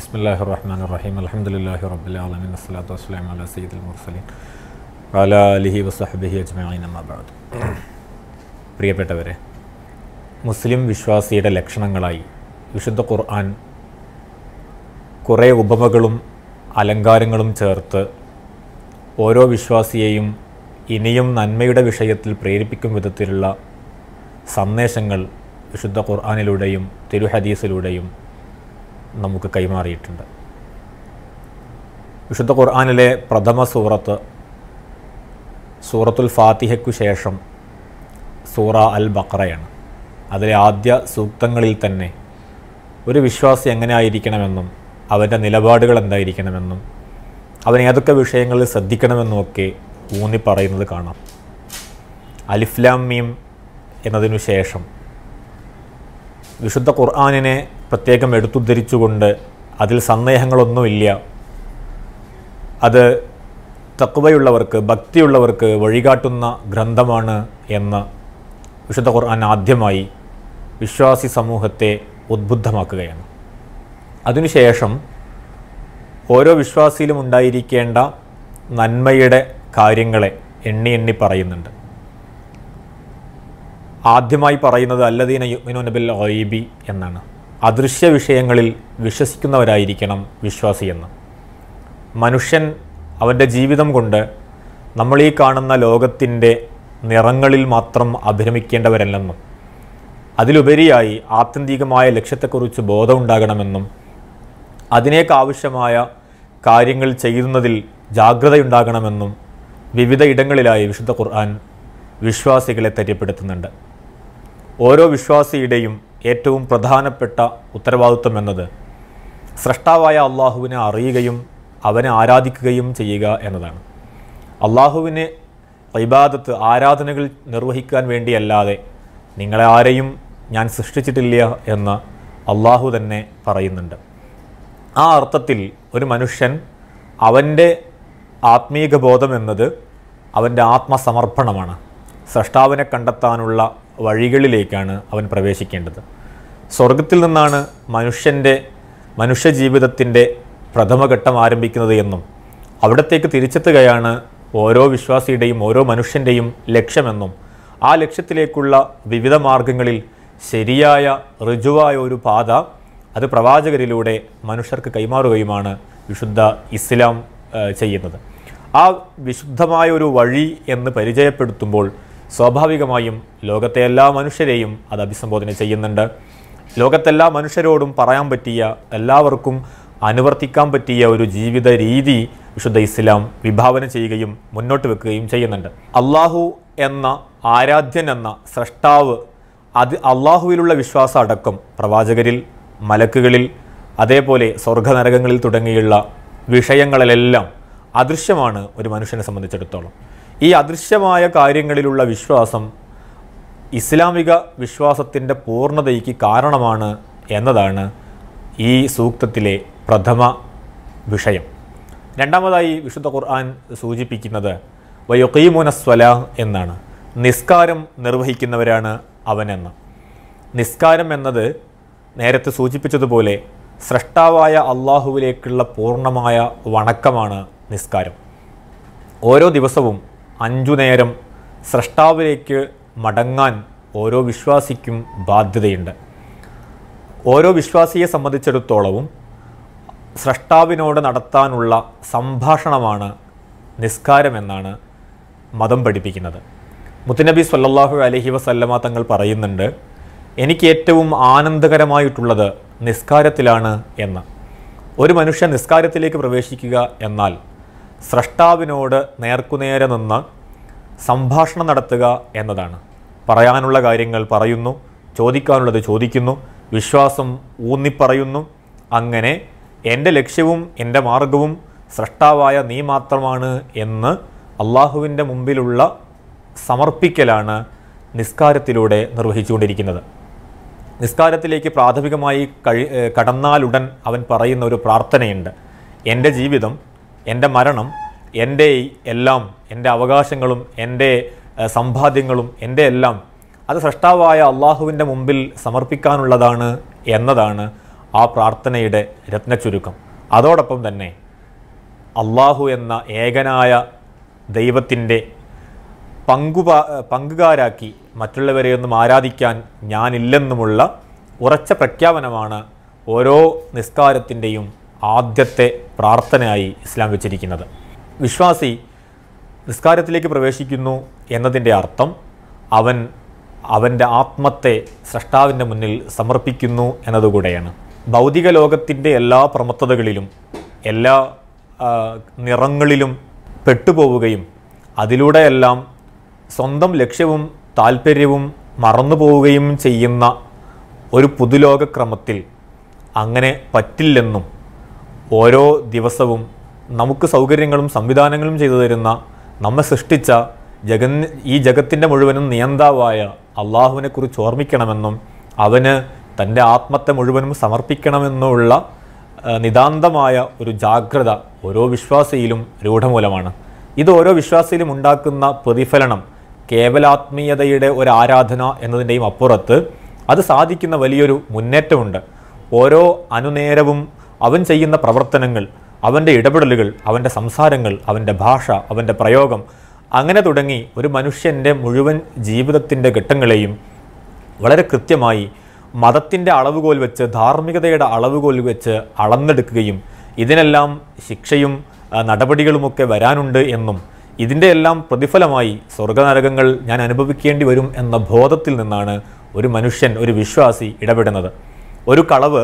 ബിസ്മില്ലാഹി റഹ്മാൻ റഹീം അലഹമുല്ലാഹി റബുലാലമിൻ അസ്സലാത്തു വസ്സലാം അല സയ്യിദ് മുർസലീൻ അല അലിഹി വസഹബിഹി അജ്മീൻ അമ്മാബാദ് പ്രിയപ്പെട്ടവരെ മുസ്ലിം വിശ്വാസിയുടെ ലക്ഷണങ്ങളായി വിശുദ്ധ ഖുർആൻ കുറേ ഉപമകളും അലങ്കാരങ്ങളും ചേർത്ത് ഓരോ വിശ്വാസിയെയും ഇനിയും നന്മയുടെ വിഷയത്തിൽ പ്രേരിപ്പിക്കും വിധത്തിലുള്ള സന്ദേശങ്ങൾ വിശുദ്ധ ഖുർആാനിലൂടെയും തിരുഹദീസിലൂടെയും നമുക്ക് കൈമാറിയിട്ടുണ്ട് വിശുദ്ധ ഖുർആാനിലെ പ്രഥമ സൂറത്ത് സൂറത്തുൽ ഫാത്തിഹയ്ക്കു ശേഷം സൂറ അൽ ബക്രയാണ് അതിലെ ആദ്യ സൂക്തങ്ങളിൽ തന്നെ ഒരു വിശ്വാസി എങ്ങനെ ആയിരിക്കണമെന്നും അവൻ്റെ നിലപാടുകൾ എന്തായിരിക്കണമെന്നും അവൻ ഏതൊക്കെ വിഷയങ്ങളിൽ ശ്രദ്ധിക്കണമെന്നുമൊക്കെ ഊന്നി പറയുന്നത് കാണാം അലിഫ്ലാമീം മീം എന്നതിനു ശേഷം വിശുദ്ധ ഖുർആാനിനെ പ്രത്യേകം എടുത്തുദ്ധരിച്ചുകൊണ്ട് അതിൽ സന്ദേഹങ്ങളൊന്നുമില്ല അത് തക്വയുള്ളവർക്ക് ഭക്തിയുള്ളവർക്ക് വഴികാട്ടുന്ന ഗ്രന്ഥമാണ് എന്ന് വിശുദ്ധ ഖുർആൻ ആദ്യമായി വിശ്വാസി സമൂഹത്തെ ഉദ്ബുദ്ധമാക്കുകയാണ് അതിനുശേഷം ഓരോ വിശ്വാസിയിലും ഉണ്ടായിരിക്കേണ്ട നന്മയുടെ കാര്യങ്ങളെ എണ്ണി എണ്ണി പറയുന്നുണ്ട് ആദ്യമായി പറയുന്നത് അല്ലദീന യുഗ്മിനു നബിൽ ഒയ്ബി എന്നാണ് അദൃശ്യ വിഷയങ്ങളിൽ വിശ്വസിക്കുന്നവരായിരിക്കണം വിശ്വാസിയെന്ന് മനുഷ്യൻ അവൻ്റെ ജീവിതം കൊണ്ട് നമ്മളീ കാണുന്ന ലോകത്തിൻ്റെ നിറങ്ങളിൽ മാത്രം അഭിരമിക്കേണ്ടവരല്ലെന്നും അതിലുപരിയായി ആത്യന്തികമായ ലക്ഷ്യത്തെക്കുറിച്ച് ബോധമുണ്ടാകണമെന്നും അതിനേക്കാവശ്യമായ കാര്യങ്ങൾ ചെയ്യുന്നതിൽ ജാഗ്രതയുണ്ടാകണമെന്നും വിവിധ ഇടങ്ങളിലായി വിശുദ്ധ ഖുർആൻ വിശ്വാസികളെ തെര്യപ്പെടുത്തുന്നുണ്ട് ഓരോ വിശ്വാസിയുടെയും ഏറ്റവും പ്രധാനപ്പെട്ട ഉത്തരവാദിത്വം എന്നത് സൃഷ്ടാവായ അള്ളാഹുവിനെ അറിയുകയും അവനെ ആരാധിക്കുകയും ചെയ്യുക എന്നതാണ് അള്ളാഹുവിനെ ഇബാദത്ത് ആരാധനകൾ നിർവഹിക്കാൻ വേണ്ടിയല്ലാതെ നിങ്ങളെ ആരെയും ഞാൻ സൃഷ്ടിച്ചിട്ടില്ല എന്ന് അള്ളാഹു തന്നെ പറയുന്നുണ്ട് ആ അർത്ഥത്തിൽ ഒരു മനുഷ്യൻ അവൻ്റെ ആത്മീക ബോധം എന്നത് അവൻ്റെ ആത്മസമർപ്പണമാണ് സൃഷ്ടാവിനെ കണ്ടെത്താനുള്ള വഴികളിലേക്കാണ് അവൻ പ്രവേശിക്കേണ്ടത് സ്വർഗത്തിൽ നിന്നാണ് മനുഷ്യൻ്റെ മനുഷ്യജീവിതത്തിൻ്റെ പ്രഥമഘട്ടം ആരംഭിക്കുന്നത് എന്നും അവിടത്തേക്ക് തിരിച്ചെത്തുകയാണ് ഓരോ വിശ്വാസിയുടെയും ഓരോ മനുഷ്യൻ്റെയും ലക്ഷ്യമെന്നും ആ ലക്ഷ്യത്തിലേക്കുള്ള വിവിധ മാർഗങ്ങളിൽ ശരിയായ ഋജുവായ ഒരു പാത അത് പ്രവാചകരിലൂടെ മനുഷ്യർക്ക് കൈമാറുകയുമാണ് വിശുദ്ധ ഇസ്ലാം ചെയ്യുന്നത് ആ വിശുദ്ധമായ ഒരു വഴി എന്ന് പരിചയപ്പെടുത്തുമ്പോൾ സ്വാഭാവികമായും ലോകത്തെ എല്ലാ മനുഷ്യരെയും അത് അഭിസംബോധന ചെയ്യുന്നുണ്ട് ലോകത്തെല്ലാ മനുഷ്യരോടും പറയാൻ പറ്റിയ എല്ലാവർക്കും അനുവർത്തിക്കാൻ പറ്റിയ ഒരു ജീവിത രീതി വിശുദ്ധ ഇസ്ലാം വിഭാവന ചെയ്യുകയും മുന്നോട്ട് വെക്കുകയും ചെയ്യുന്നുണ്ട് അള്ളാഹു എന്ന ആരാധ്യൻ എന്ന സ്രഷ്ടാവ് അത് അള്ളാഹുവിലുള്ള വിശ്വാസം അടക്കം പ്രവാചകരിൽ മലക്കുകളിൽ അതേപോലെ സ്വർഗനരകങ്ങളിൽ തുടങ്ങിയുള്ള വിഷയങ്ങളിലെല്ലാം അദൃശ്യമാണ് ഒരു മനുഷ്യനെ സംബന്ധിച്ചിടത്തോളം ഈ അദൃശ്യമായ കാര്യങ്ങളിലുള്ള വിശ്വാസം ഇസ്ലാമിക വിശ്വാസത്തിൻ്റെ പൂർണ്ണതയ്ക്ക് കാരണമാണ് എന്നതാണ് ഈ സൂക്തത്തിലെ പ്രഥമ വിഷയം രണ്ടാമതായി വിശുദ്ധ ഖുർആൻ സൂചിപ്പിക്കുന്നത് വയൊക്കീമുനസ്വല എന്നാണ് നിസ്കാരം നിർവഹിക്കുന്നവരാണ് അവനെന്ന് നിസ്കാരം എന്നത് നേരത്തെ സൂചിപ്പിച്ചതുപോലെ സ്രഷ്ടാവായ അള്ളാഹുവിലേക്കുള്ള പൂർണ്ണമായ വണക്കമാണ് നിസ്കാരം ഓരോ ദിവസവും അഞ്ചു നേരം സ്രഷ്ടാവിലേക്ക് മടങ്ങാൻ ഓരോ വിശ്വാസിക്കും ബാധ്യതയുണ്ട് ഓരോ വിശ്വാസിയെ സംബന്ധിച്ചിടത്തോളവും സ്രഷ്ടാവിനോട് നടത്താനുള്ള സംഭാഷണമാണ് നിസ്കാരമെന്നാണ് മതം പഠിപ്പിക്കുന്നത് മുത്തനബി സല്ലാഹു അലഹി വസല്ലമ തങ്ങൾ പറയുന്നുണ്ട് എനിക്ക് ഏറ്റവും ആനന്ദകരമായിട്ടുള്ളത് നിസ്കാരത്തിലാണ് എന്ന് ഒരു മനുഷ്യൻ നിസ്കാരത്തിലേക്ക് പ്രവേശിക്കുക എന്നാൽ സ്രഷ്ടാവിനോട് നേർക്കുനേരെ നിന്ന് സംഭാഷണം നടത്തുക എന്നതാണ് പറയാനുള്ള കാര്യങ്ങൾ പറയുന്നു ചോദിക്കാനുള്ളത് ചോദിക്കുന്നു വിശ്വാസം ഊന്നിപ്പറയുന്നു അങ്ങനെ എൻ്റെ ലക്ഷ്യവും എൻ്റെ മാർഗവും സ്രഷ്ടാവായ നീ മാത്രമാണ് എന്ന് അള്ളാഹുവിൻ്റെ മുമ്പിലുള്ള സമർപ്പിക്കലാണ് നിസ്കാരത്തിലൂടെ നിർവഹിച്ചുകൊണ്ടിരിക്കുന്നത് നിസ്കാരത്തിലേക്ക് പ്രാഥമികമായി കഴി കടന്നാലുടൻ അവൻ പറയുന്ന ഒരു പ്രാർത്ഥനയുണ്ട് എൻ്റെ ജീവിതം എൻ്റെ മരണം എൻ്റെ എല്ലാം എൻ്റെ അവകാശങ്ങളും എൻ്റെ സമ്പാദ്യങ്ങളും എൻ്റെ എല്ലാം അത് സൃഷ്ടാവായ അള്ളാഹുവിൻ്റെ മുമ്പിൽ സമർപ്പിക്കാനുള്ളതാണ് എന്നതാണ് ആ പ്രാർത്ഥനയുടെ രത്നചുരുക്കം അതോടൊപ്പം തന്നെ അള്ളാഹു എന്ന ഏകനായ ദൈവത്തിൻ്റെ പങ്കു പങ്കുകാരാക്കി മറ്റുള്ളവരെയൊന്നും ആരാധിക്കാൻ ഞാനില്ലെന്നുമുള്ള ഉറച്ച പ്രഖ്യാപനമാണ് ഓരോ നിസ്കാരത്തിൻ്റെയും ആദ്യത്തെ പ്രാർത്ഥനയായി ഇസ്ലാം വെച്ചിരിക്കുന്നത് വിശ്വാസി നിസ്കാരത്തിലേക്ക് പ്രവേശിക്കുന്നു എന്നതിൻ്റെ അർത്ഥം അവൻ അവൻ്റെ ആത്മത്തെ സൃഷ്ടാവിൻ്റെ മുന്നിൽ സമർപ്പിക്കുന്നു എന്നതുകൂടെയാണ് ഭൗതിക ലോകത്തിൻ്റെ എല്ലാ പ്രമത്തതകളിലും എല്ലാ നിറങ്ങളിലും പെട്ടുപോവുകയും അതിലൂടെയെല്ലാം സ്വന്തം ലക്ഷ്യവും താല്പര്യവും മറന്നു പോവുകയും ചെയ്യുന്ന ഒരു പുതുലോകക്രമത്തിൽ അങ്ങനെ പറ്റില്ലെന്നും ഓരോ ദിവസവും നമുക്ക് സൗകര്യങ്ങളും സംവിധാനങ്ങളും ചെയ്തു തരുന്ന നമ്മെ സൃഷ്ടിച്ച ജഗൻ ഈ ജഗത്തിൻ്റെ മുഴുവനും നിയന്താവായ അള്ളാഹുവിനെക്കുറിച്ച് ഓർമ്മിക്കണമെന്നും അവന് തൻ്റെ ആത്മത്തെ മുഴുവനും സമർപ്പിക്കണമെന്നുള്ള നിതാന്തമായ ഒരു ജാഗ്രത ഓരോ വിശ്വാസിയിലും രൂഢമൂലമാണ് ഇത് ഓരോ വിശ്വാസിയിലും ഉണ്ടാക്കുന്ന പ്രതിഫലനം കേവലാത്മീയതയുടെ ഒരു ആരാധന എന്നതിൻ്റെയും അപ്പുറത്ത് അത് സാധിക്കുന്ന വലിയൊരു മുന്നേറ്റമുണ്ട് ഓരോ അനുനേരവും അവൻ ചെയ്യുന്ന പ്രവർത്തനങ്ങൾ അവൻ്റെ ഇടപെടലുകൾ അവൻ്റെ സംസാരങ്ങൾ അവൻ്റെ ഭാഷ അവൻ്റെ പ്രയോഗം അങ്ങനെ തുടങ്ങി ഒരു മനുഷ്യൻ്റെ മുഴുവൻ ജീവിതത്തിൻ്റെ ഘട്ടങ്ങളെയും വളരെ കൃത്യമായി മതത്തിൻ്റെ അളവുകോൽ വെച്ച് ധാർമ്മികതയുടെ അളവുകോൽ വെച്ച് അളന്നെടുക്കുകയും ഇതിനെല്ലാം ശിക്ഷയും നടപടികളുമൊക്കെ വരാനുണ്ട് എന്നും ഇതിൻ്റെ എല്ലാം പ്രതിഫലമായി സ്വർഗനരകങ്ങൾ ഞാൻ അനുഭവിക്കേണ്ടി വരും എന്ന ബോധത്തിൽ നിന്നാണ് ഒരു മനുഷ്യൻ ഒരു വിശ്വാസി ഇടപെടുന്നത് ഒരു കളവ്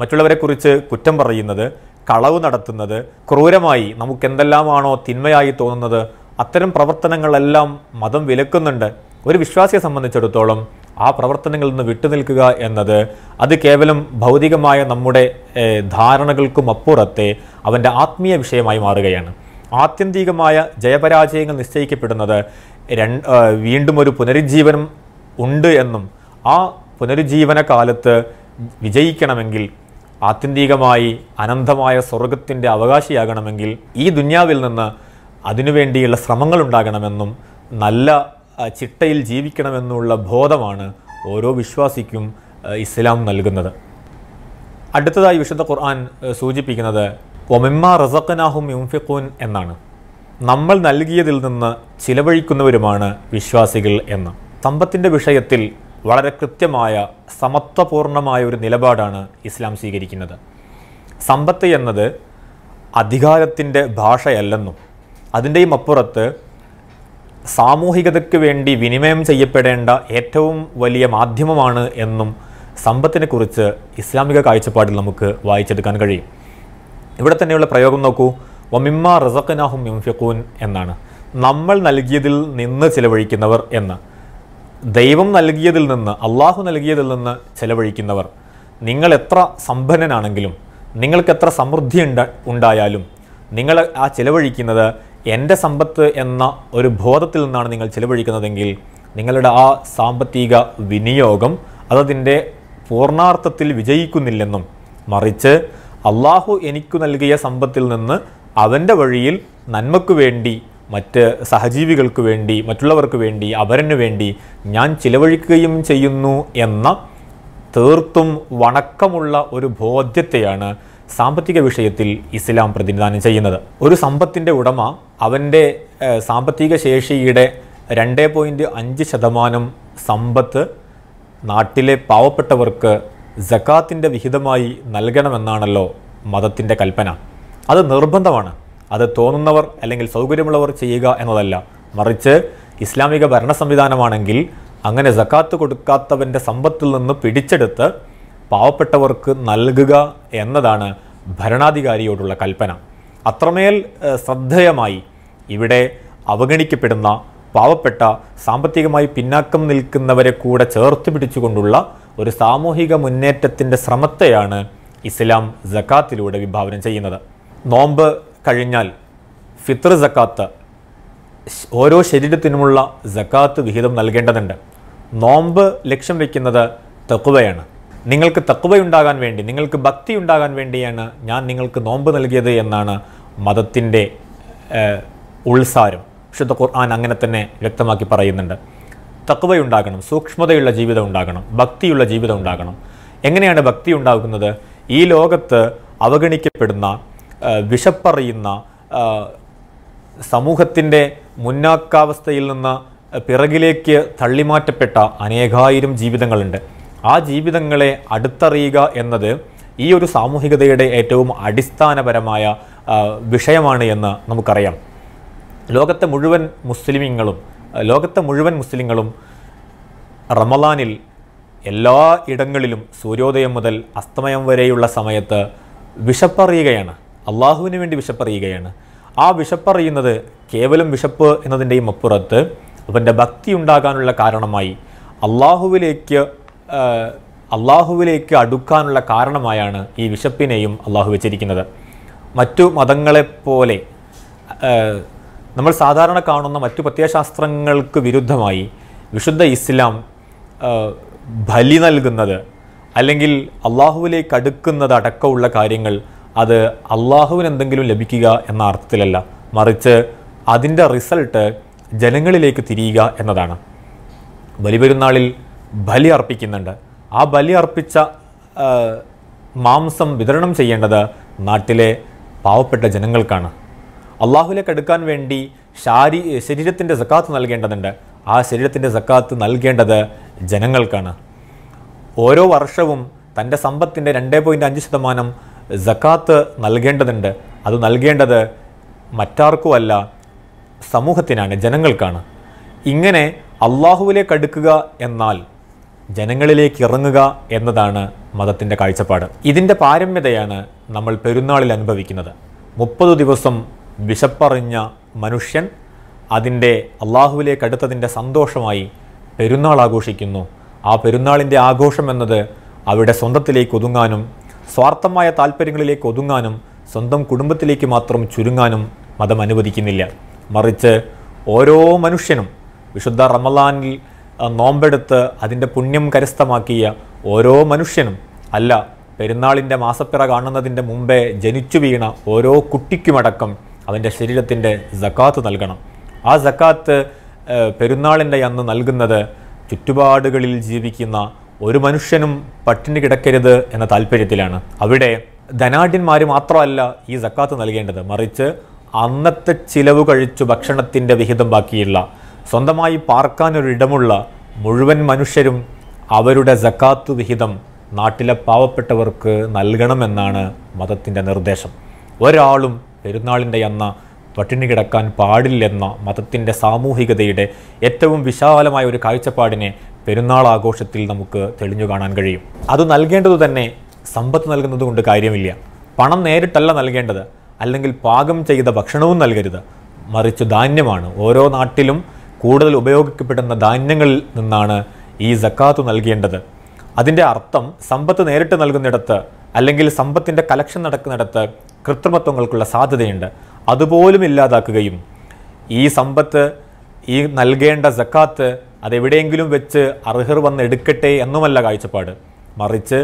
മറ്റുള്ളവരെക്കുറിച്ച് കുറ്റം പറയുന്നത് കളവ് നടത്തുന്നത് ക്രൂരമായി നമുക്കെന്തെല്ലാമാണോ തിന്മയായി തോന്നുന്നത് അത്തരം പ്രവർത്തനങ്ങളെല്ലാം മതം വിലക്കുന്നുണ്ട് ഒരു വിശ്വാസിയെ സംബന്ധിച്ചിടത്തോളം ആ പ്രവർത്തനങ്ങളിൽ നിന്ന് വിട്ടുനിൽക്കുക എന്നത് അത് കേവലം ഭൗതികമായ നമ്മുടെ ധാരണകൾക്കും അപ്പുറത്തെ അവൻ്റെ ആത്മീയ വിഷയമായി മാറുകയാണ് ആത്യന്തികമായ ജയപരാജയങ്ങൾ നിശ്ചയിക്കപ്പെടുന്നത് രണ്ട് വീണ്ടും ഒരു പുനരുജ്ജീവനം ഉണ്ട് എന്നും ആ പുനരുജ്ജീവന കാലത്ത് വിജയിക്കണമെങ്കിൽ ആത്യന്തികമായി അനന്തമായ സ്വർഗത്തിൻ്റെ അവകാശിയാകണമെങ്കിൽ ഈ ദുന്യാവിൽ നിന്ന് അതിനുവേണ്ടിയുള്ള ശ്രമങ്ങൾ ഉണ്ടാകണമെന്നും നല്ല ചിട്ടയിൽ ജീവിക്കണമെന്നുള്ള ബോധമാണ് ഓരോ വിശ്വാസിക്കും ഇസ്ലാം നൽകുന്നത് അടുത്തതായി വിശുദ്ധ ഖുർആൻ സൂചിപ്പിക്കുന്നത് ഒമിമ്മ റസഖനാഹും യുംഫിഖൂൻ എന്നാണ് നമ്മൾ നൽകിയതിൽ നിന്ന് ചിലവഴിക്കുന്നവരുമാണ് വിശ്വാസികൾ എന്ന് സമ്പത്തിൻ്റെ വിഷയത്തിൽ വളരെ കൃത്യമായ സമത്വപൂർണമായ ഒരു നിലപാടാണ് ഇസ്ലാം സ്വീകരിക്കുന്നത് സമ്പത്ത് എന്നത് അധികാരത്തിൻ്റെ ഭാഷയല്ലെന്നും അതിൻ്റെയും അപ്പുറത്ത് സാമൂഹികതയ്ക്ക് വേണ്ടി വിനിമയം ചെയ്യപ്പെടേണ്ട ഏറ്റവും വലിയ മാധ്യമമാണ് എന്നും സമ്പത്തിനെ കുറിച്ച് ഇസ്ലാമിക കാഴ്ചപ്പാടിൽ നമുക്ക് വായിച്ചെടുക്കാൻ കഴിയും ഇവിടെ തന്നെയുള്ള പ്രയോഗം നോക്കൂ വമിമ്മ റസഖ്നാഹും യുംഫിഖൂൻ എന്നാണ് നമ്മൾ നൽകിയതിൽ നിന്ന് ചിലവഴിക്കുന്നവർ എന്ന് ദൈവം നൽകിയതിൽ നിന്ന് അള്ളാഹു നൽകിയതിൽ നിന്ന് ചെലവഴിക്കുന്നവർ നിങ്ങൾ എത്ര സമ്പന്നനാണെങ്കിലും നിങ്ങൾക്ക് എത്ര സമൃദ്ധി ഉണ്ട ഉണ്ടായാലും നിങ്ങൾ ആ ചെലവഴിക്കുന്നത് എൻ്റെ സമ്പത്ത് എന്ന ഒരു ബോധത്തിൽ നിന്നാണ് നിങ്ങൾ ചെലവഴിക്കുന്നതെങ്കിൽ നിങ്ങളുടെ ആ സാമ്പത്തിക വിനിയോഗം അതതിൻ്റെ പൂർണാർത്ഥത്തിൽ വിജയിക്കുന്നില്ലെന്നും മറിച്ച് അള്ളാഹു എനിക്കു നൽകിയ സമ്പത്തിൽ നിന്ന് അവൻ്റെ വഴിയിൽ നന്മക്കു വേണ്ടി മറ്റ് സഹജീവികൾക്ക് വേണ്ടി മറ്റുള്ളവർക്ക് വേണ്ടി അവരന് വേണ്ടി ഞാൻ ചിലവഴിക്കുകയും ചെയ്യുന്നു എന്ന തീർത്തും വണക്കമുള്ള ഒരു ബോധ്യത്തെയാണ് സാമ്പത്തിക വിഷയത്തിൽ ഇസ്ലാം പ്രതിനിധാനം ചെയ്യുന്നത് ഒരു സമ്പത്തിൻ്റെ ഉടമ അവൻ്റെ സാമ്പത്തിക ശേഷിയുടെ രണ്ട് പോയിൻറ്റ് അഞ്ച് ശതമാനം സമ്പത്ത് നാട്ടിലെ പാവപ്പെട്ടവർക്ക് ജക്കാത്തിൻ്റെ വിഹിതമായി നൽകണമെന്നാണല്ലോ മതത്തിൻ്റെ കൽപ്പന അത് നിർബന്ധമാണ് അത് തോന്നുന്നവർ അല്ലെങ്കിൽ സൗകര്യമുള്ളവർ ചെയ്യുക എന്നതല്ല മറിച്ച് ഇസ്ലാമിക ഭരണ സംവിധാനമാണെങ്കിൽ അങ്ങനെ ജക്കാത്ത് കൊടുക്കാത്തവൻ്റെ സമ്പത്തിൽ നിന്ന് പിടിച്ചെടുത്ത് പാവപ്പെട്ടവർക്ക് നൽകുക എന്നതാണ് ഭരണാധികാരിയോടുള്ള കൽപ്പന അത്രമേൽ ശ്രദ്ധേയമായി ഇവിടെ അവഗണിക്കപ്പെടുന്ന പാവപ്പെട്ട സാമ്പത്തികമായി പിന്നാക്കം നിൽക്കുന്നവരെ കൂടെ ചേർത്ത് പിടിച്ചുകൊണ്ടുള്ള ഒരു സാമൂഹിക മുന്നേറ്റത്തിൻ്റെ ശ്രമത്തെയാണ് ഇസ്ലാം ജക്കാത്തിലൂടെ വിഭാവനം ചെയ്യുന്നത് നോമ്പ് കഴിഞ്ഞാൽ ഫിത്ർ സക്കാത്ത് ഓരോ ശരീരത്തിനുമുള്ള സക്കാത്ത് വിഹിതം നൽകേണ്ടതുണ്ട് നോമ്പ് ലക്ഷ്യം വയ്ക്കുന്നത് തക്കുവയാണ് നിങ്ങൾക്ക് തക്കുവയുണ്ടാകാൻ വേണ്ടി നിങ്ങൾക്ക് ഭക്തി ഉണ്ടാകാൻ വേണ്ടിയാണ് ഞാൻ നിങ്ങൾക്ക് നോമ്പ് നൽകിയത് എന്നാണ് മതത്തിൻ്റെ ഉൾസാരം വിശുദ്ധ ഖുർആൻ അങ്ങനെ തന്നെ വ്യക്തമാക്കി പറയുന്നുണ്ട് തക്കുവയുണ്ടാകണം സൂക്ഷ്മതയുള്ള ജീവിതം ഉണ്ടാകണം ഭക്തിയുള്ള ജീവിതം ഉണ്ടാകണം എങ്ങനെയാണ് ഭക്തി ഉണ്ടാകുന്നത് ഈ ലോകത്ത് അവഗണിക്കപ്പെടുന്ന വിശപ്പറിയുന്ന സമൂഹത്തിൻ്റെ മുന്നാക്കാവസ്ഥയിൽ നിന്ന് പിറകിലേക്ക് തള്ളിമാറ്റപ്പെട്ട അനേകായിരം ജീവിതങ്ങളുണ്ട് ആ ജീവിതങ്ങളെ അടുത്തറിയുക എന്നത് ഈ ഒരു സാമൂഹികതയുടെ ഏറ്റവും അടിസ്ഥാനപരമായ വിഷയമാണ് എന്ന് നമുക്കറിയാം ലോകത്തെ മുഴുവൻ മുസ്ലിമീങ്ങളും ലോകത്തെ മുഴുവൻ മുസ്ലിങ്ങളും റമലാനിൽ എല്ലാ ഇടങ്ങളിലും സൂര്യോദയം മുതൽ അസ്തമയം വരെയുള്ള സമയത്ത് വിശപ്പറിയുകയാണ് അള്ളാഹുവിന് വേണ്ടി വിശപ്പറിയുകയാണ് ആ വിശപ്പറിയുന്നത് കേവലം വിശപ്പ് എന്നതിൻ്റെയും അപ്പുറത്ത് അവൻ്റെ ഭക്തി ഉണ്ടാകാനുള്ള കാരണമായി അള്ളാഹുവിലേക്ക് അള്ളാഹുവിലേക്ക് അടുക്കാനുള്ള കാരണമായാണ് ഈ വിശപ്പിനെയും അള്ളാഹു വെച്ചിരിക്കുന്നത് മറ്റു മതങ്ങളെപ്പോലെ നമ്മൾ സാധാരണ കാണുന്ന മറ്റു പ്രത്യയശാസ്ത്രങ്ങൾക്ക് വിരുദ്ധമായി വിശുദ്ധ ഇസ്ലാം ബലി നൽകുന്നത് അല്ലെങ്കിൽ അള്ളാഹുവിലേക്ക് അടുക്കുന്നത് അടക്കമുള്ള കാര്യങ്ങൾ അത് അള്ളാഹുവിന് എന്തെങ്കിലും ലഭിക്കുക എന്ന അർത്ഥത്തിലല്ല മറിച്ച് അതിൻ്റെ റിസൾട്ട് ജനങ്ങളിലേക്ക് തിരിയുക എന്നതാണ് ബലിപെരുന്നാളിൽ ബലി അർപ്പിക്കുന്നുണ്ട് ആ ബലി അർപ്പിച്ച മാംസം വിതരണം ചെയ്യേണ്ടത് നാട്ടിലെ പാവപ്പെട്ട ജനങ്ങൾക്കാണ് അള്ളാഹുലേക്ക് എടുക്കാൻ വേണ്ടി ശാരി ശരീരത്തിൻ്റെ സക്കാത്ത് നൽകേണ്ടതുണ്ട് ആ ശരീരത്തിൻ്റെ സക്കാത്ത് നൽകേണ്ടത് ജനങ്ങൾക്കാണ് ഓരോ വർഷവും തൻ്റെ സമ്പത്തിൻ്റെ രണ്ടേ പോയിൻറ്റ് അഞ്ച് ശതമാനം ജക്കാത്ത് നൽകേണ്ടതുണ്ട് അത് നൽകേണ്ടത് മറ്റാർക്കുമല്ല സമൂഹത്തിനാണ് ജനങ്ങൾക്കാണ് ഇങ്ങനെ അള്ളാഹുവിലേക്ക് അടുക്കുക എന്നാൽ ജനങ്ങളിലേക്ക് ഇറങ്ങുക എന്നതാണ് മതത്തിൻ്റെ കാഴ്ചപ്പാട് ഇതിൻ്റെ പാരമ്യതയാണ് നമ്മൾ പെരുന്നാളിൽ അനുഭവിക്കുന്നത് മുപ്പത് ദിവസം വിശപ്പറിഞ്ഞ മനുഷ്യൻ അതിൻ്റെ അള്ളാഹുവിലേക്ക് അടുത്തതിൻ്റെ സന്തോഷമായി പെരുന്നാൾ ആഘോഷിക്കുന്നു ആ പെരുന്നാളിൻ്റെ ആഘോഷം എന്നത് അവിടെ സ്വന്തത്തിലേക്ക് ഒതുങ്ങാനും സ്വാർത്ഥമായ താല്പര്യങ്ങളിലേക്ക് ഒതുങ്ങാനും സ്വന്തം കുടുംബത്തിലേക്ക് മാത്രം ചുരുങ്ങാനും മതം അനുവദിക്കുന്നില്ല മറിച്ച് ഓരോ മനുഷ്യനും വിശുദ്ധ റമലാനിൽ നോമ്പെടുത്ത് അതിൻ്റെ പുണ്യം കരസ്ഥമാക്കിയ ഓരോ മനുഷ്യനും അല്ല പെരുന്നാളിൻ്റെ മാസപ്പിറ കാണുന്നതിൻ്റെ മുമ്പേ ജനിച്ചു വീണ ഓരോ കുട്ടിക്കുമടക്കം അവൻ്റെ ശരീരത്തിൻ്റെ ജക്കാത്ത് നൽകണം ആ ജക്കാത്ത് പെരുന്നാളിൻ്റെ അന്ന് നൽകുന്നത് ചുറ്റുപാടുകളിൽ ജീവിക്കുന്ന ഒരു മനുഷ്യനും പട്ടിണി കിടക്കരുത് എന്ന താല്പര്യത്തിലാണ് അവിടെ ധനാഢ്യന്മാർ മാത്രമല്ല ഈ സക്കാത്ത് നൽകേണ്ടത് മറിച്ച് അന്നത്തെ ചിലവ് കഴിച്ചു ഭക്ഷണത്തിൻ്റെ വിഹിതം ബാക്കിയുള്ള സ്വന്തമായി പാർക്കാനൊരിടമുള്ള മുഴുവൻ മനുഷ്യരും അവരുടെ സക്കാത്ത് വിഹിതം നാട്ടിലെ പാവപ്പെട്ടവർക്ക് നൽകണമെന്നാണ് മതത്തിൻ്റെ നിർദ്ദേശം ഒരാളും പെരുന്നാളിൻ്റെ എന്ന പട്ടിണി കിടക്കാൻ പാടില്ലെന്ന മതത്തിൻ്റെ സാമൂഹികതയുടെ ഏറ്റവും വിശാലമായ ഒരു കാഴ്ചപ്പാടിനെ പെരുന്നാൾ ആഘോഷത്തിൽ നമുക്ക് തെളിഞ്ഞു കാണാൻ കഴിയും അത് നൽകേണ്ടത് തന്നെ സമ്പത്ത് നൽകുന്നത് കൊണ്ട് കാര്യമില്ല പണം നേരിട്ടല്ല നൽകേണ്ടത് അല്ലെങ്കിൽ പാകം ചെയ്ത ഭക്ഷണവും നൽകരുത് മറിച്ച് ധാന്യമാണ് ഓരോ നാട്ടിലും കൂടുതൽ ഉപയോഗിക്കപ്പെടുന്ന ധാന്യങ്ങളിൽ നിന്നാണ് ഈ ജക്കാത്ത് നൽകേണ്ടത് അതിൻ്റെ അർത്ഥം സമ്പത്ത് നേരിട്ട് നൽകുന്നിടത്ത് അല്ലെങ്കിൽ സമ്പത്തിൻ്റെ കലക്ഷൻ നടക്കുന്നിടത്ത് കൃത്രിമത്വങ്ങൾക്കുള്ള സാധ്യതയുണ്ട് അതുപോലും ഇല്ലാതാക്കുകയും ഈ സമ്പത്ത് ഈ നൽകേണ്ട സക്കാത്ത് അതെവിടെയെങ്കിലും വെച്ച് അർഹർ വന്ന് എടുക്കട്ടെ എന്നുമല്ല കാഴ്ചപ്പാട് മറിച്ച്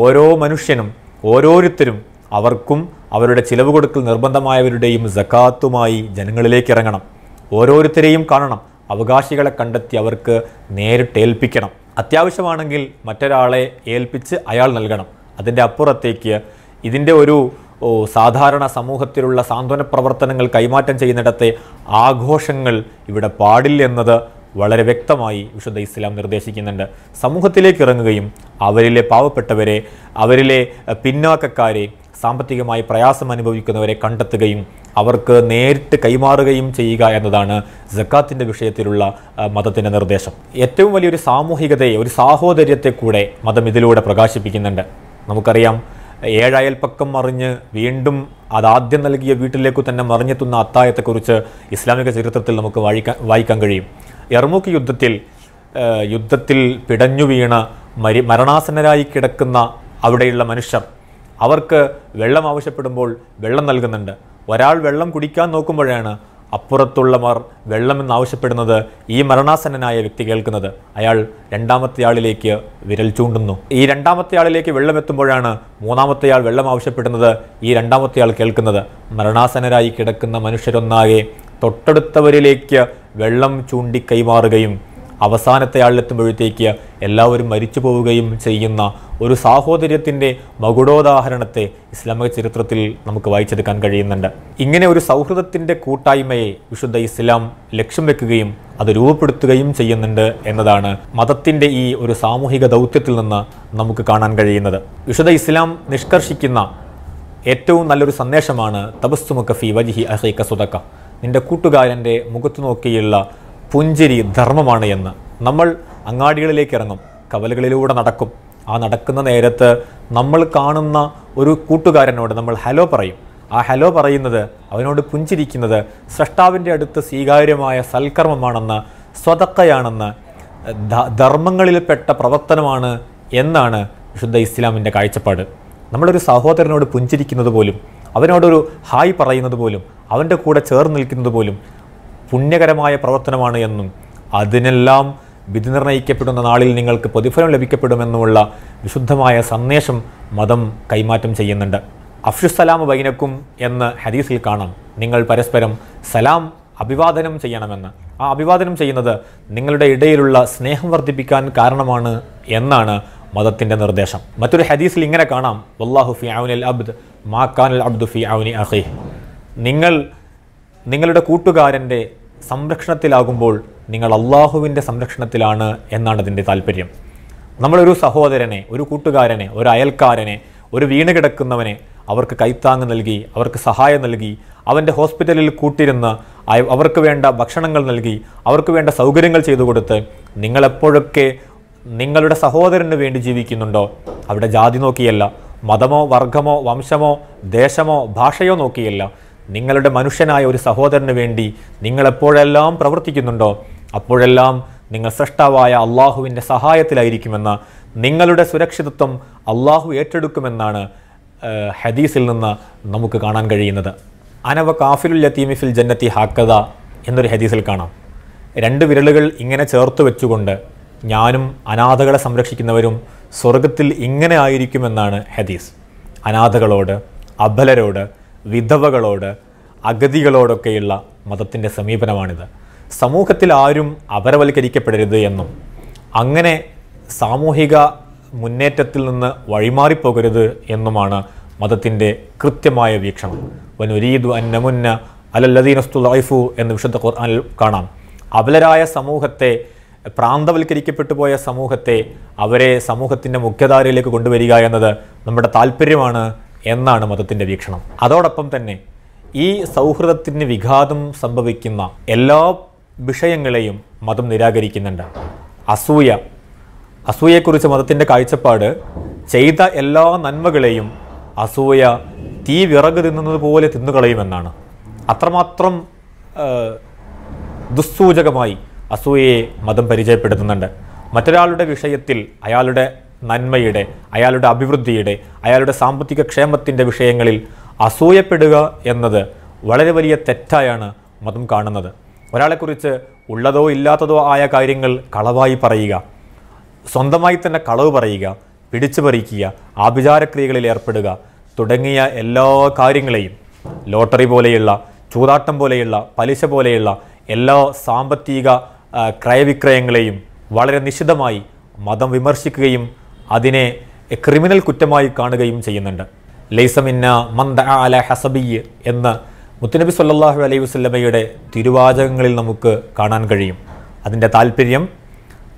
ഓരോ മനുഷ്യനും ഓരോരുത്തരും അവർക്കും അവരുടെ ചിലവ് കൊടുക്കൽ നിർബന്ധമായവരുടെയും സക്കാത്തുമായി ജനങ്ങളിലേക്ക് ഇറങ്ങണം ഓരോരുത്തരെയും കാണണം അവകാശികളെ കണ്ടെത്തി അവർക്ക് നേരിട്ട് ഏൽപ്പിക്കണം അത്യാവശ്യമാണെങ്കിൽ മറ്റൊരാളെ ഏൽപ്പിച്ച് അയാൾ നൽകണം അതിൻ്റെ അപ്പുറത്തേക്ക് ഇതിൻ്റെ ഒരു സാധാരണ സമൂഹത്തിലുള്ള സാന്ത്വന പ്രവർത്തനങ്ങൾ കൈമാറ്റം ചെയ്യുന്നിടത്തെ ആഘോഷങ്ങൾ ഇവിടെ പാടില്ലെന്നത് വളരെ വ്യക്തമായി വിശുദ്ധ ഇസ്ലാം നിർദ്ദേശിക്കുന്നുണ്ട് സമൂഹത്തിലേക്ക് ഇറങ്ങുകയും അവരിലെ പാവപ്പെട്ടവരെ അവരിലെ പിന്നാക്കക്കാരെ സാമ്പത്തികമായി പ്രയാസം അനുഭവിക്കുന്നവരെ കണ്ടെത്തുകയും അവർക്ക് നേരിട്ട് കൈമാറുകയും ചെയ്യുക എന്നതാണ് ജക്കാത്തിൻ്റെ വിഷയത്തിലുള്ള മതത്തിൻ്റെ നിർദ്ദേശം ഏറ്റവും വലിയൊരു സാമൂഹികതയെ ഒരു സാഹോദര്യത്തെ കൂടെ മതം ഇതിലൂടെ പ്രകാശിപ്പിക്കുന്നുണ്ട് നമുക്കറിയാം ഏഴയൽപ്പക്കം മറിഞ്ഞ് വീണ്ടും അതാദ്യം നൽകിയ വീട്ടിലേക്ക് തന്നെ മറിഞ്ഞെത്തുന്ന അത്തായത്തെക്കുറിച്ച് ഇസ്ലാമിക ചരിത്രത്തിൽ നമുക്ക് വായിക്കാൻ വായിക്കാൻ കഴിയും എർമുക്ക് യുദ്ധത്തിൽ യുദ്ധത്തിൽ പിടഞ്ഞു വീണ മരി മരണാസന്നരായി കിടക്കുന്ന അവിടെയുള്ള മനുഷ്യർ അവർക്ക് വെള്ളം ആവശ്യപ്പെടുമ്പോൾ വെള്ളം നൽകുന്നുണ്ട് ഒരാൾ വെള്ളം കുടിക്കാൻ നോക്കുമ്പോഴാണ് അപ്പുറത്തുള്ളവർ വെള്ളമെന്നാവശ്യപ്പെടുന്നത് ഈ മരണാസന്നനായ വ്യക്തി കേൾക്കുന്നത് അയാൾ രണ്ടാമത്തെ ആളിലേക്ക് വിരൽ ചൂണ്ടുന്നു ഈ രണ്ടാമത്തെ ആളിലേക്ക് വെള്ളമെത്തുമ്പോഴാണ് മൂന്നാമത്തെ ആൾ വെള്ളം ആവശ്യപ്പെടുന്നത് ഈ രണ്ടാമത്തെ ആൾ കേൾക്കുന്നത് മരണാസനരായി കിടക്കുന്ന മനുഷ്യരൊന്നാകെ തൊട്ടടുത്തവരിലേക്ക് വെള്ളം ചൂണ്ടി കൈമാറുകയും അവസാനത്തെ ആളിലെത്തുമ്പോഴത്തേക്ക് എല്ലാവരും മരിച്ചു പോവുകയും ചെയ്യുന്ന ഒരു സാഹോദര്യത്തിൻ്റെ മകുടോദാഹരണത്തെ ഇസ്ലാമിക ചരിത്രത്തിൽ നമുക്ക് വായിച്ചെടുക്കാൻ കഴിയുന്നുണ്ട് ഇങ്ങനെ ഒരു സൗഹൃദത്തിൻ്റെ കൂട്ടായ്മയെ വിശുദ്ധ ഇസ്ലാം ലക്ഷ്യം വെക്കുകയും അത് രൂപപ്പെടുത്തുകയും ചെയ്യുന്നുണ്ട് എന്നതാണ് മതത്തിൻ്റെ ഈ ഒരു സാമൂഹിക ദൗത്യത്തിൽ നിന്ന് നമുക്ക് കാണാൻ കഴിയുന്നത് വിശുദ്ധ ഇസ്ലാം നിഷ്കർഷിക്കുന്ന ഏറ്റവും നല്ലൊരു സന്ദേശമാണ് തപസ്തുമക്കഫി വജിഹി അഹൈക്ക സുതക്ക നിന്റെ കൂട്ടുകാരൻ്റെ മുഖത്തു നോക്കിയുള്ള പുഞ്ചിരി ധർമ്മമാണ് എന്ന് നമ്മൾ അങ്ങാടികളിലേക്ക് ഇറങ്ങും കവലകളിലൂടെ നടക്കും ആ നടക്കുന്ന നേരത്ത് നമ്മൾ കാണുന്ന ഒരു കൂട്ടുകാരനോട് നമ്മൾ ഹലോ പറയും ആ ഹലോ പറയുന്നത് അവനോട് പുഞ്ചിരിക്കുന്നത് സൃഷ്ടാവിൻ്റെ അടുത്ത് സ്വീകാര്യമായ സൽക്കർമ്മമാണെന്ന് സ്വതക്കയാണെന്ന് ധർമ്മങ്ങളിൽപ്പെട്ട പ്രവർത്തനമാണ് എന്നാണ് വിശുദ്ധ ഇസ്ലാമിൻ്റെ കാഴ്ചപ്പാട് നമ്മളൊരു സഹോദരനോട് പുഞ്ചിരിക്കുന്നത് പോലും അവനോടൊരു ഹായ് പറയുന്നത് പോലും അവൻ്റെ കൂടെ ചേർന്ന് നിൽക്കുന്നത് പോലും പുണ്യകരമായ പ്രവർത്തനമാണ് എന്നും അതിനെല്ലാം വിധി നിർണ്ണയിക്കപ്പെടുന്ന നാളിൽ നിങ്ങൾക്ക് പ്രതിഫലം ലഭിക്കപ്പെടുമെന്നുമുള്ള വിശുദ്ധമായ സന്ദേശം മതം കൈമാറ്റം ചെയ്യുന്നുണ്ട് അഫ്ഷുസലാം ബൈനക്കും എന്ന് ഹദീസിൽ കാണാം നിങ്ങൾ പരസ്പരം സലാം അഭിവാദനം ചെയ്യണമെന്ന് ആ അഭിവാദനം ചെയ്യുന്നത് നിങ്ങളുടെ ഇടയിലുള്ള സ്നേഹം വർദ്ധിപ്പിക്കാൻ കാരണമാണ് എന്നാണ് മതത്തിൻ്റെ നിർദ്ദേശം മറ്റൊരു ഹദീസിൽ ഇങ്ങനെ കാണാം വല്ലാഹു ഫി ഔനിൽ അബ്ദ് മാ ഖാൻ അബ്ദു ഫി ഔനി അഹി നിങ്ങൾ നിങ്ങളുടെ കൂട്ടുകാരൻ്റെ സംരക്ഷണത്തിലാകുമ്പോൾ നിങ്ങൾ അള്ളാഹുവിൻ്റെ സംരക്ഷണത്തിലാണ് എന്നാണ് അതിൻ്റെ താല്പര്യം നമ്മളൊരു സഹോദരനെ ഒരു കൂട്ടുകാരനെ ഒരു അയൽക്കാരനെ ഒരു വീണ് കിടക്കുന്നവനെ അവർക്ക് കൈത്താങ് നൽകി അവർക്ക് സഹായം നൽകി അവൻ്റെ ഹോസ്പിറ്റലിൽ കൂട്ടിരുന്ന് അവർക്ക് വേണ്ട ഭക്ഷണങ്ങൾ നൽകി അവർക്ക് വേണ്ട സൗകര്യങ്ങൾ ചെയ്തു കൊടുത്ത് നിങ്ങളെപ്പോഴൊക്കെ നിങ്ങളുടെ സഹോദരന് വേണ്ടി ജീവിക്കുന്നുണ്ടോ അവിടെ ജാതി നോക്കിയല്ല മതമോ വർഗമോ വംശമോ ദേശമോ ഭാഷയോ നോക്കിയല്ല നിങ്ങളുടെ മനുഷ്യനായ ഒരു സഹോദരന് വേണ്ടി നിങ്ങളെപ്പോഴെല്ലാം പ്രവർത്തിക്കുന്നുണ്ടോ അപ്പോഴെല്ലാം നിങ്ങൾ സൃഷ്ടാവായ അള്ളാഹുവിൻ്റെ സഹായത്തിലായിരിക്കുമെന്ന് നിങ്ങളുടെ സുരക്ഷിതത്വം അള്ളാഹു ഏറ്റെടുക്കുമെന്നാണ് ഹദീസിൽ നിന്ന് നമുക്ക് കാണാൻ കഴിയുന്നത് അനവ കാഫിലുൽ യത്തീമിഫിൽ ജന്നത്തി ഹാക്കത എന്നൊരു ഹദീസിൽ കാണാം രണ്ട് വിരലുകൾ ഇങ്ങനെ ചേർത്ത് വെച്ചുകൊണ്ട് ഞാനും അനാഥകളെ സംരക്ഷിക്കുന്നവരും സ്വർഗത്തിൽ ഇങ്ങനെ ആയിരിക്കുമെന്നാണ് ഹദീസ് അനാഥകളോട് അബലരോട് വിധവകളോട് അഗതികളോടൊക്കെയുള്ള മതത്തിൻ്റെ സമീപനമാണിത് സമൂഹത്തിൽ ആരും അപരവൽക്കരിക്കപ്പെടരുത് എന്നും അങ്ങനെ സാമൂഹിക മുന്നേറ്റത്തിൽ നിന്ന് വഴിമാറിപ്പോകരുത് എന്നുമാണ് മതത്തിൻ്റെ കൃത്യമായ വീക്ഷണം വനുരീദു അന്നമുന്ന അലല്ലദീനസ്തു ലൈഫു എന്ന് വിശുദ്ധ ഖുർആാനിൽ കാണാം അബലരായ സമൂഹത്തെ പ്രാന്തവൽക്കരിക്കപ്പെട്ടു പോയ സമൂഹത്തെ അവരെ സമൂഹത്തിൻ്റെ മുഖ്യധാരയിലേക്ക് കൊണ്ടുവരിക എന്നത് നമ്മുടെ താല്പര്യമാണ് എന്നാണ് മതത്തിൻ്റെ വീക്ഷണം അതോടൊപ്പം തന്നെ ഈ സൗഹൃദത്തിന് വിഘാതം സംഭവിക്കുന്ന എല്ലാ വിഷയങ്ങളെയും മതം നിരാകരിക്കുന്നുണ്ട് അസൂയ അസൂയയെക്കുറിച്ച് മതത്തിൻ്റെ കാഴ്ചപ്പാട് ചെയ്ത എല്ലാ നന്മകളെയും അസൂയ തീ വിറക് തിന്നുന്നത് പോലെ തിന്നുകളയുമെന്നാണ് അത്രമാത്രം ദുസ്സൂചകമായി അസൂയയെ മതം പരിചയപ്പെടുത്തുന്നുണ്ട് മറ്റൊരാളുടെ വിഷയത്തിൽ അയാളുടെ നന്മയുടെ അയാളുടെ അഭിവൃദ്ധിയുടെ അയാളുടെ സാമ്പത്തിക ക്ഷേമത്തിൻ്റെ വിഷയങ്ങളിൽ അസൂയപ്പെടുക എന്നത് വളരെ വലിയ തെറ്റായാണ് മതം കാണുന്നത് ഒരാളെക്കുറിച്ച് ഉള്ളതോ ഇല്ലാത്തതോ ആയ കാര്യങ്ങൾ കളവായി പറയുക സ്വന്തമായി തന്നെ കളവ് പറയുക പിടിച്ചു പറിക്കുക ആഭിചാരക്രിയകളിൽ ഏർപ്പെടുക തുടങ്ങിയ എല്ലാ കാര്യങ്ങളെയും ലോട്ടറി പോലെയുള്ള ചൂതാട്ടം പോലെയുള്ള പലിശ പോലെയുള്ള എല്ലാ സാമ്പത്തിക ക്രയവിക്രയങ്ങളെയും വളരെ നിശിതമായി മതം വിമർശിക്കുകയും അതിനെ ക്രിമിനൽ കുറ്റമായി കാണുകയും ചെയ്യുന്നുണ്ട് ലൈസമിന്ന മന്ദ അല ഹസബിയ് എന്ന് മുത്തുനബി സല്ലാഹു അലൈഹി വസ്ലമയുടെ തിരുവാചകങ്ങളിൽ നമുക്ക് കാണാൻ കഴിയും അതിൻ്റെ താല്പര്യം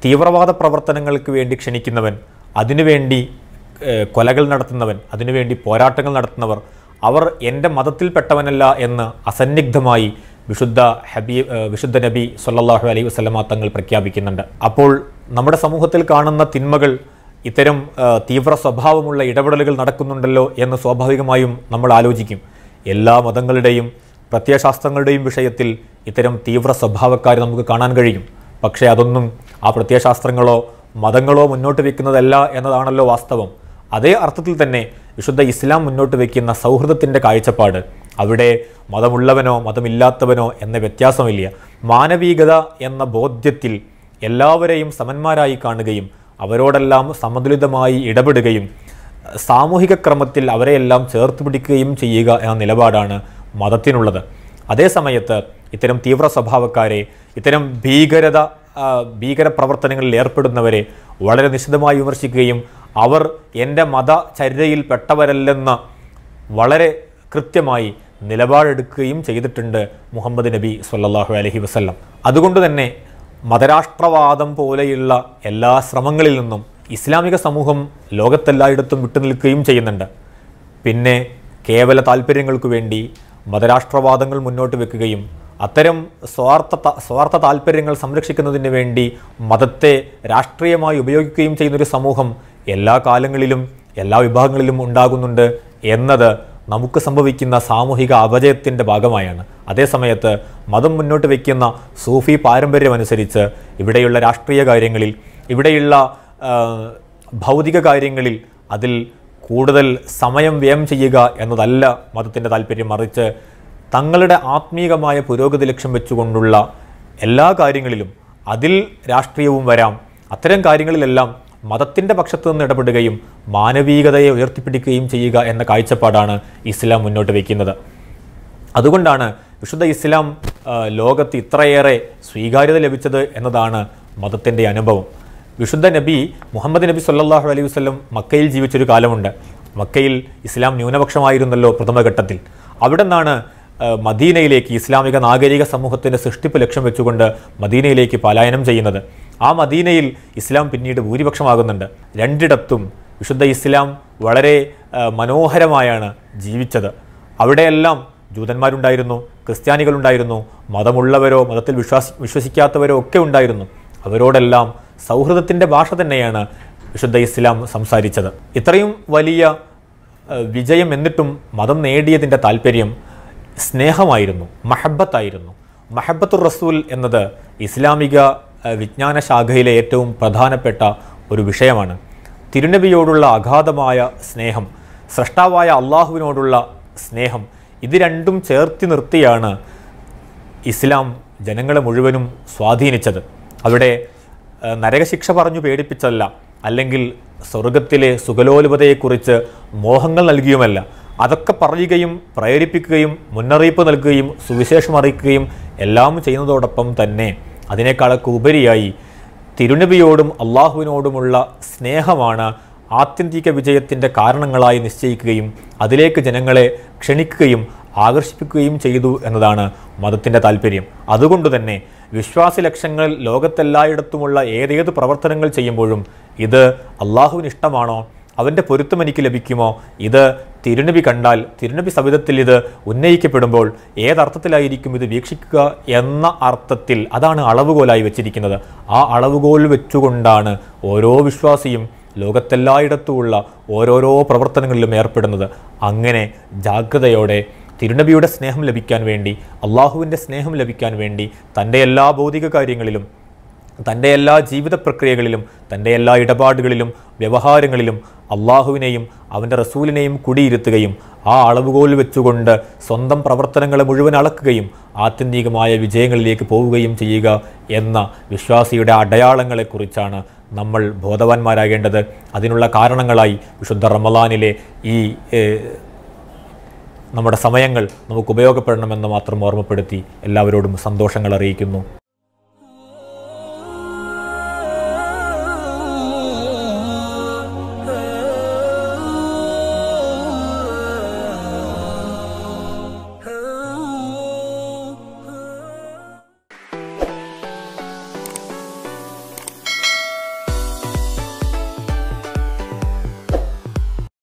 തീവ്രവാദ പ്രവർത്തനങ്ങൾക്ക് വേണ്ടി ക്ഷണിക്കുന്നവൻ അതിനുവേണ്ടി കൊലകൾ നടത്തുന്നവൻ അതിനുവേണ്ടി പോരാട്ടങ്ങൾ നടത്തുന്നവർ അവർ എൻ്റെ മതത്തിൽപ്പെട്ടവനല്ല എന്ന് അസന്നിഗ്ധമായി വിശുദ്ധ ഹബീബ് വിശുദ്ധ നബി സല്ലാഹു അലൈഹി വസ്ലമ തങ്ങൾ പ്രഖ്യാപിക്കുന്നുണ്ട് അപ്പോൾ നമ്മുടെ സമൂഹത്തിൽ കാണുന്ന തിന്മകൾ ഇത്തരം തീവ്ര സ്വഭാവമുള്ള ഇടപെടലുകൾ നടക്കുന്നുണ്ടല്ലോ എന്ന് സ്വാഭാവികമായും നമ്മൾ ആലോചിക്കും എല്ലാ മതങ്ങളുടെയും പ്രത്യയശാസ്ത്രങ്ങളുടെയും വിഷയത്തിൽ ഇത്തരം തീവ്ര സ്വഭാവക്കാരെ നമുക്ക് കാണാൻ കഴിയും പക്ഷേ അതൊന്നും ആ പ്രത്യയശാസ്ത്രങ്ങളോ മതങ്ങളോ മുന്നോട്ട് വയ്ക്കുന്നതല്ല എന്നതാണല്ലോ വാസ്തവം അതേ അർത്ഥത്തിൽ തന്നെ വിശുദ്ധ ഇസ്ലാം മുന്നോട്ട് വയ്ക്കുന്ന സൗഹൃദത്തിൻ്റെ കാഴ്ചപ്പാട് അവിടെ മതമുള്ളവനോ മതമില്ലാത്തവനോ എന്ന വ്യത്യാസമില്ല മാനവികത എന്ന ബോധ്യത്തിൽ എല്ലാവരെയും സമന്മാരായി കാണുകയും അവരോടെല്ലാം സമതുലിതമായി ഇടപെടുകയും സാമൂഹിക ക്രമത്തിൽ അവരെയെല്ലാം ചേർത്ത് പിടിക്കുകയും ചെയ്യുക എന്ന നിലപാടാണ് മതത്തിനുള്ളത് അതേസമയത്ത് ഇത്തരം തീവ്ര സ്വഭാവക്കാരെ ഇത്തരം ഭീകരത ഭീകര പ്രവർത്തനങ്ങളിൽ ഏർപ്പെടുന്നവരെ വളരെ നിശിതമായി വിമർശിക്കുകയും അവർ എൻ്റെ മതചര്യയിൽ പെട്ടവരല്ലെന്ന് വളരെ കൃത്യമായി നിലപാടെടുക്കുകയും ചെയ്തിട്ടുണ്ട് മുഹമ്മദ് നബി സല്ലാഹു അലഹി വസ്ല്ലാം അതുകൊണ്ട് തന്നെ മതരാഷ്ട്രവാദം പോലെയുള്ള എല്ലാ ശ്രമങ്ങളിൽ നിന്നും ഇസ്ലാമിക സമൂഹം ലോകത്തെല്ലായിടത്തും വിട്ടുനിൽക്കുകയും ചെയ്യുന്നുണ്ട് പിന്നെ കേവല താല്പര്യങ്ങൾക്ക് വേണ്ടി മതരാഷ്ട്രവാദങ്ങൾ മുന്നോട്ട് വെക്കുകയും അത്തരം സ്വാർത്ഥ സ്വാർത്ഥ താല്പര്യങ്ങൾ സംരക്ഷിക്കുന്നതിന് വേണ്ടി മതത്തെ രാഷ്ട്രീയമായി ഉപയോഗിക്കുകയും ചെയ്യുന്നൊരു സമൂഹം എല്ലാ കാലങ്ങളിലും എല്ലാ വിഭാഗങ്ങളിലും ഉണ്ടാകുന്നുണ്ട് എന്നത് നമുക്ക് സംഭവിക്കുന്ന സാമൂഹിക അപജയത്തിൻ്റെ ഭാഗമായാണ് അതേസമയത്ത് മതം മുന്നോട്ട് വയ്ക്കുന്ന സൂഫി പാരമ്പര്യമനുസരിച്ച് ഇവിടെയുള്ള രാഷ്ട്രീയ കാര്യങ്ങളിൽ ഇവിടെയുള്ള ഭൗതിക കാര്യങ്ങളിൽ അതിൽ കൂടുതൽ സമയം വ്യയം ചെയ്യുക എന്നതല്ല മതത്തിൻ്റെ താല്പര്യം മറിച്ച് തങ്ങളുടെ ആത്മീകമായ പുരോഗതി ലക്ഷ്യം വെച്ചുകൊണ്ടുള്ള എല്ലാ കാര്യങ്ങളിലും അതിൽ രാഷ്ട്രീയവും വരാം അത്തരം കാര്യങ്ങളിലെല്ലാം മതത്തിൻ്റെ പക്ഷത്തു നിന്ന് ഇടപെടുകയും മാനവികതയെ ഉയർത്തിപ്പിടിക്കുകയും ചെയ്യുക എന്ന കാഴ്ചപ്പാടാണ് ഇസ്ലാം മുന്നോട്ട് വയ്ക്കുന്നത് അതുകൊണ്ടാണ് വിശുദ്ധ ഇസ്ലാം ലോകത്ത് ഇത്രയേറെ സ്വീകാര്യത ലഭിച്ചത് എന്നതാണ് മതത്തിൻ്റെ അനുഭവം വിശുദ്ധ നബി മുഹമ്മദ് നബി സല്ലാഹു അലൈഹി വസ്ലം മക്കയിൽ ജീവിച്ചൊരു കാലമുണ്ട് മക്കയിൽ ഇസ്ലാം ന്യൂനപക്ഷമായിരുന്നല്ലോ പ്രഥമഘട്ടത്തിൽ അവിടെ നിന്നാണ് മദീനയിലേക്ക് ഇസ്ലാമിക നാഗരിക സമൂഹത്തിൻ്റെ സൃഷ്ടിപ്പ് ലക്ഷ്യം വെച്ചുകൊണ്ട് മദീനയിലേക്ക് പലായനം ചെയ്യുന്നത് ആ മദീനയിൽ ഇസ്ലാം പിന്നീട് ഭൂരിപക്ഷമാകുന്നുണ്ട് രണ്ടിടത്തും വിശുദ്ധ ഇസ്ലാം വളരെ മനോഹരമായാണ് ജീവിച്ചത് അവിടെയെല്ലാം ജൂതന്മാരുണ്ടായിരുന്നു ക്രിസ്ത്യാനികളുണ്ടായിരുന്നു മതമുള്ളവരോ മതത്തിൽ വിശ്വാസ വിശ്വസിക്കാത്തവരോ ഒക്കെ ഉണ്ടായിരുന്നു അവരോടെല്ലാം സൗഹൃദത്തിൻ്റെ ഭാഷ തന്നെയാണ് വിശുദ്ധ ഇസ്ലാം സംസാരിച്ചത് ഇത്രയും വലിയ വിജയം എന്നിട്ടും മതം നേടിയതിൻ്റെ താല്പര്യം സ്നേഹമായിരുന്നു മഹബത്തായിരുന്നു മഹബത്തുർ റസൂൽ എന്നത് ഇസ്ലാമിക വിജ്ഞാന ശാഖയിലെ ഏറ്റവും പ്രധാനപ്പെട്ട ഒരു വിഷയമാണ് തിരുനബിയോടുള്ള അഗാധമായ സ്നേഹം സ്രഷ്ടാവായ അള്ളാഹുവിനോടുള്ള സ്നേഹം ഇത് രണ്ടും ചേർത്തി നിർത്തിയാണ് ഇസ്ലാം ജനങ്ങളെ മുഴുവനും സ്വാധീനിച്ചത് അവിടെ നരകശിക്ഷ പറഞ്ഞു പേടിപ്പിച്ചല്ല അല്ലെങ്കിൽ സ്വർഗത്തിലെ സുഖലോലുപതയെക്കുറിച്ച് മോഹങ്ങൾ നൽകിയുമല്ല അതൊക്കെ പറയുകയും പ്രേരിപ്പിക്കുകയും മുന്നറിയിപ്പ് നൽകുകയും സുവിശേഷം അറിയിക്കുകയും എല്ലാം ചെയ്യുന്നതോടൊപ്പം തന്നെ അതിനേക്കാളൊക്കെ ഉപരിയായി തിരുനബിയോടും അള്ളാഹുവിനോടുമുള്ള സ്നേഹമാണ് ആത്യന്തിക വിജയത്തിൻ്റെ കാരണങ്ങളായി നിശ്ചയിക്കുകയും അതിലേക്ക് ജനങ്ങളെ ക്ഷണിക്കുകയും ആകർഷിപ്പിക്കുകയും ചെയ്തു എന്നതാണ് മതത്തിൻ്റെ താല്പര്യം അതുകൊണ്ട് തന്നെ വിശ്വാസി ലക്ഷ്യങ്ങൾ ലോകത്തെല്ലായിടത്തുമുള്ള ഏതേത് പ്രവർത്തനങ്ങൾ ചെയ്യുമ്പോഴും ഇത് അള്ളാഹുവിന് ഇഷ്ടമാണോ അവൻ്റെ പൊരുത്തം എനിക്ക് ലഭിക്കുമോ ഇത് തിരുനബി കണ്ടാൽ തിരുനബി സവിധത്തിൽ ഇത് ഉന്നയിക്കപ്പെടുമ്പോൾ ഏതർത്ഥത്തിലായിരിക്കും ഇത് വീക്ഷിക്കുക എന്ന അർത്ഥത്തിൽ അതാണ് അളവുകോലായി വെച്ചിരിക്കുന്നത് ആ അളവുകോൽ വെച്ചുകൊണ്ടാണ് ഓരോ വിശ്വാസിയും ലോകത്തെല്ലായിടത്തുമുള്ള ഓരോരോ പ്രവർത്തനങ്ങളിലും ഏർപ്പെടുന്നത് അങ്ങനെ ജാഗ്രതയോടെ തിരുനബിയുടെ സ്നേഹം ലഭിക്കാൻ വേണ്ടി അള്ളാഹുവിൻ്റെ സ്നേഹം ലഭിക്കാൻ വേണ്ടി തൻ്റെ എല്ലാ ഭൗതിക കാര്യങ്ങളിലും തൻ്റെ എല്ലാ ജീവിത പ്രക്രിയകളിലും തൻ്റെ എല്ലാ ഇടപാടുകളിലും വ്യവഹാരങ്ങളിലും അള്ളാഹുവിനെയും അവൻ്റെ റസൂലിനെയും കുടിയിരുത്തുകയും ആ അളവുകോൽ വെച്ചുകൊണ്ട് സ്വന്തം പ്രവർത്തനങ്ങളെ മുഴുവൻ അളക്കുകയും ആത്യന്തികമായ വിജയങ്ങളിലേക്ക് പോവുകയും ചെയ്യുക എന്ന വിശ്വാസിയുടെ അടയാളങ്ങളെക്കുറിച്ചാണ് നമ്മൾ ബോധവാന്മാരാകേണ്ടത് അതിനുള്ള കാരണങ്ങളായി വിശുദ്ധ റമലാനിലെ ഈ നമ്മുടെ സമയങ്ങൾ നമുക്ക് ഉപയോഗപ്പെടണമെന്ന് മാത്രം ഓർമ്മപ്പെടുത്തി എല്ലാവരോടും സന്തോഷങ്ങൾ അറിയിക്കുന്നു